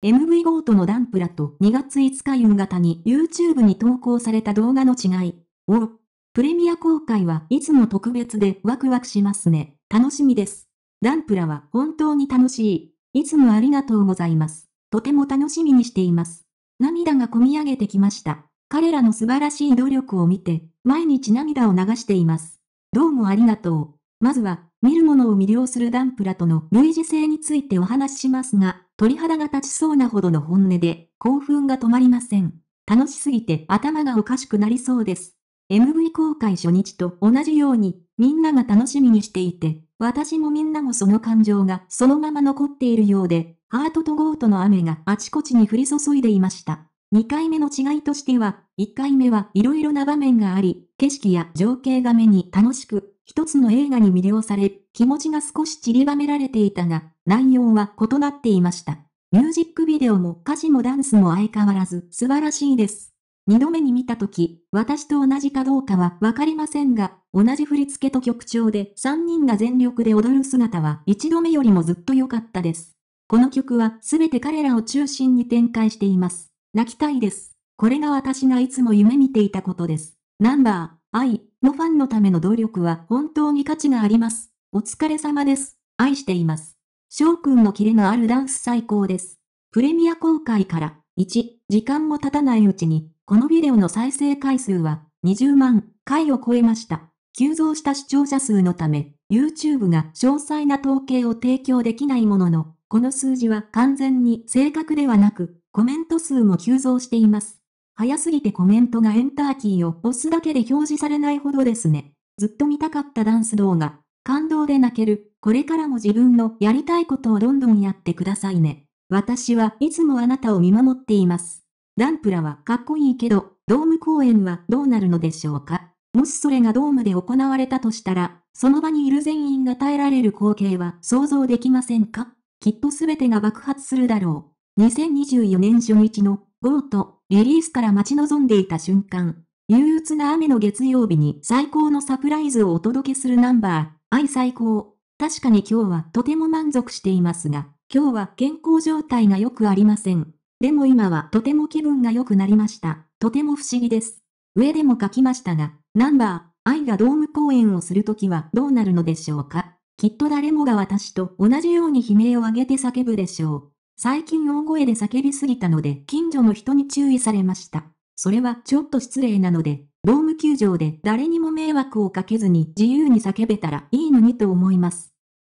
MV ゴートのダンプラと2月5日夕方に YouTube に投稿された動画の違い。をプレミア公開はいつも特別でワクワクしますね。楽しみです。ダンプラは本当に楽しい。いつもありがとうございます。とても楽しみにしています。涙がこみ上げてきました。彼らの素晴らしい努力を見て、毎日涙を流しています。どうもありがとう。まずは、見るものを魅了するダンプラとの類似性についてお話ししますが、鳥肌が立ちそうなほどの本音で、興奮が止まりません。楽しすぎて頭がおかしくなりそうです。MV 公開初日と同じように、みんなが楽しみにしていて、私もみんなもその感情がそのまま残っているようで、ハートとゴートの雨があちこちに降り注いでいました。2回目の違いとしては、1回目はいろいろな場面があり、景色や情景が目に楽しく一つの映画に魅了され、気持ちが少し散りばめられていたが、内容は異なっていました。ミュージックビデオも歌詞もダンスも相変わらず素晴らしいです。二度目に見たとき、私と同じかどうかはわかりませんが、同じ振り付けと曲調で三人が全力で踊る姿は一度目よりもずっと良かったです。この曲はすべて彼らを中心に展開しています。泣きたいです。これが私がいつも夢見ていたことです。ナンバー愛のファンのための努力は本当に価値があります。お疲れ様です。愛しています。翔くんのキレのあるダンス最高です。プレミア公開から1時間も経たないうちに、このビデオの再生回数は20万回を超えました。急増した視聴者数のため、YouTube が詳細な統計を提供できないものの、この数字は完全に正確ではなく、コメント数も急増しています。早すぎてコメントがエンターキーを押すだけで表示されないほどですね。ずっと見たかったダンス動画。感動で泣ける。これからも自分のやりたいことをどんどんやってくださいね。私はいつもあなたを見守っています。ダンプラはかっこいいけど、ドーム公演はどうなるのでしょうかもしそれがドームで行われたとしたら、その場にいる全員が耐えられる光景は想像できませんかきっと全てが爆発するだろう。2024年初日のゴートリリースから待ち望んでいた瞬間、憂鬱な雨の月曜日に最高のサプライズをお届けするナンバー、愛最高。確かに今日はとても満足していますが、今日は健康状態が良くありません。でも今はとても気分が良くなりました。とても不思議です。上でも書きましたが、ナンバー、愛がドーム公演をするときはどうなるのでしょうか。きっと誰もが私と同じように悲鳴を上げて叫ぶでしょう。最近大声で叫びすぎたので近所の人に注意されました。それはちょっと失礼なので、ドーム球場で誰にも迷惑をかけずに自由に叫べたらいいのにと思います。